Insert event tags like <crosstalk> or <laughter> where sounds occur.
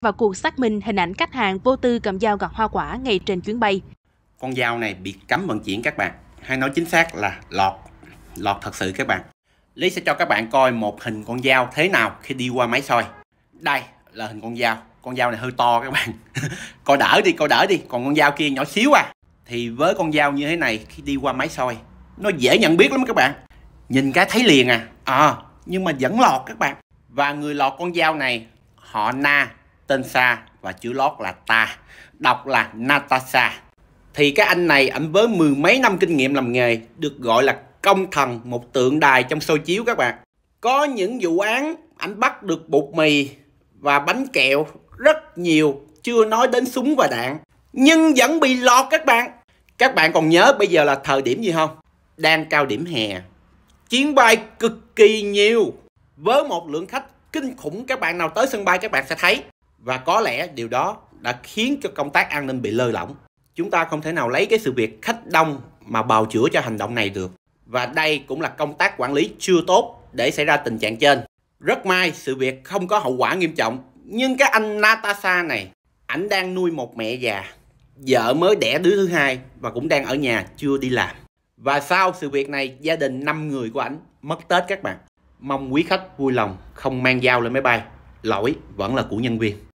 vào cuộc xác minh hình ảnh khách hàng vô tư cầm dao gặt hoa quả ngay trên chuyến bay. Con dao này bị cấm vận chuyển các bạn, hay nói chính xác là lọt, lọt thật sự các bạn. Lý sẽ cho các bạn coi một hình con dao thế nào khi đi qua máy soi. Đây là hình con dao, con dao này hơi to các bạn. <laughs> coi đỡ đi, coi đỡ đi, còn con dao kia nhỏ xíu à. Thì với con dao như thế này khi đi qua máy soi, nó dễ nhận biết lắm các bạn. Nhìn cái thấy liền à, à nhưng mà vẫn lọt các bạn. Và người lọt con dao này họ Na tên Sa và chữ lót là Ta đọc là Natasha thì cái anh này ảnh với mười mấy năm kinh nghiệm làm nghề được gọi là công thần một tượng đài trong show chiếu các bạn có những vụ án ảnh bắt được bột mì và bánh kẹo rất nhiều chưa nói đến súng và đạn nhưng vẫn bị lọt các bạn các bạn còn nhớ bây giờ là thời điểm gì không đang cao điểm hè chuyến bay cực kỳ nhiều với một lượng khách kinh khủng các bạn nào tới sân bay các bạn sẽ thấy và có lẽ điều đó đã khiến cho công tác an ninh bị lơi lỏng. Chúng ta không thể nào lấy cái sự việc khách đông mà bào chữa cho hành động này được. Và đây cũng là công tác quản lý chưa tốt để xảy ra tình trạng trên. Rất may sự việc không có hậu quả nghiêm trọng, nhưng cái anh Natasha này, ảnh đang nuôi một mẹ già, vợ mới đẻ đứa thứ hai và cũng đang ở nhà chưa đi làm. Và sau sự việc này, gia đình 5 người của ảnh mất Tết các bạn. Mong quý khách vui lòng không mang dao lên máy bay lỗi vẫn là của nhân viên